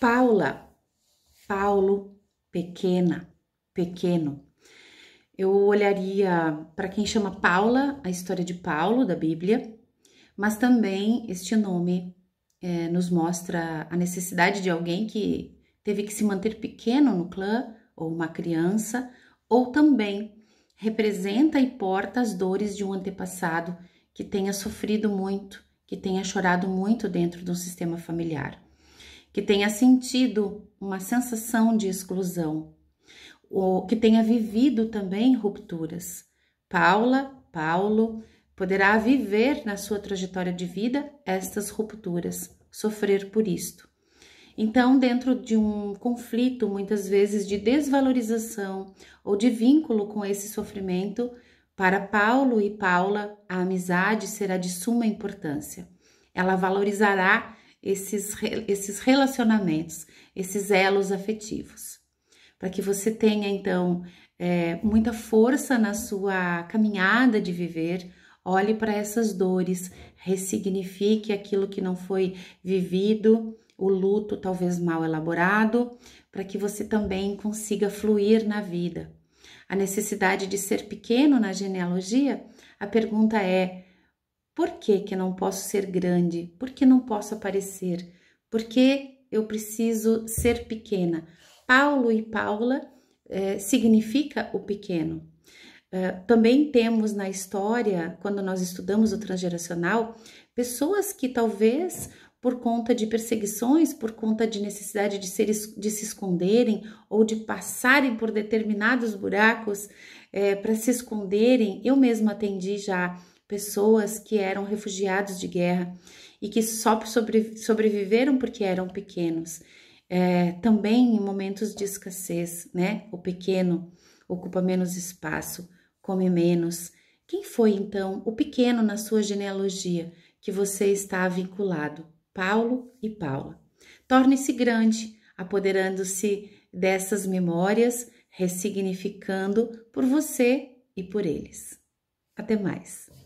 Paula, Paulo, pequena, pequeno. Eu olharia para quem chama Paula, a história de Paulo da Bíblia, mas também este nome é, nos mostra a necessidade de alguém que teve que se manter pequeno no clã, ou uma criança, ou também representa e porta as dores de um antepassado que tenha sofrido muito, que tenha chorado muito dentro de um sistema familiar que tenha sentido uma sensação de exclusão, ou que tenha vivido também rupturas. Paula, Paulo, poderá viver na sua trajetória de vida estas rupturas, sofrer por isto. Então, dentro de um conflito, muitas vezes de desvalorização ou de vínculo com esse sofrimento, para Paulo e Paula, a amizade será de suma importância. Ela valorizará esses, esses relacionamentos, esses elos afetivos. Para que você tenha, então, é, muita força na sua caminhada de viver, olhe para essas dores, ressignifique aquilo que não foi vivido, o luto talvez mal elaborado, para que você também consiga fluir na vida. A necessidade de ser pequeno na genealogia, a pergunta é: por que, que não posso ser grande? Por que não posso aparecer? Por que eu preciso ser pequena? Paulo e Paula eh, significa o pequeno. Eh, também temos na história, quando nós estudamos o transgeracional, pessoas que talvez por conta de perseguições, por conta de necessidade de, ser, de se esconderem ou de passarem por determinados buracos é, eh, para se esconderem. Eu mesma atendi já pessoas que eram refugiados de guerra e que só sobre, sobreviveram porque eram pequenos. É, também em momentos de escassez, né? O pequeno ocupa menos espaço, come menos. Quem foi então o pequeno na sua genealogia que você está vinculado? Paulo e Paula. Torne-se grande, apoderando-se dessas memórias, ressignificando por você e por eles. Até mais!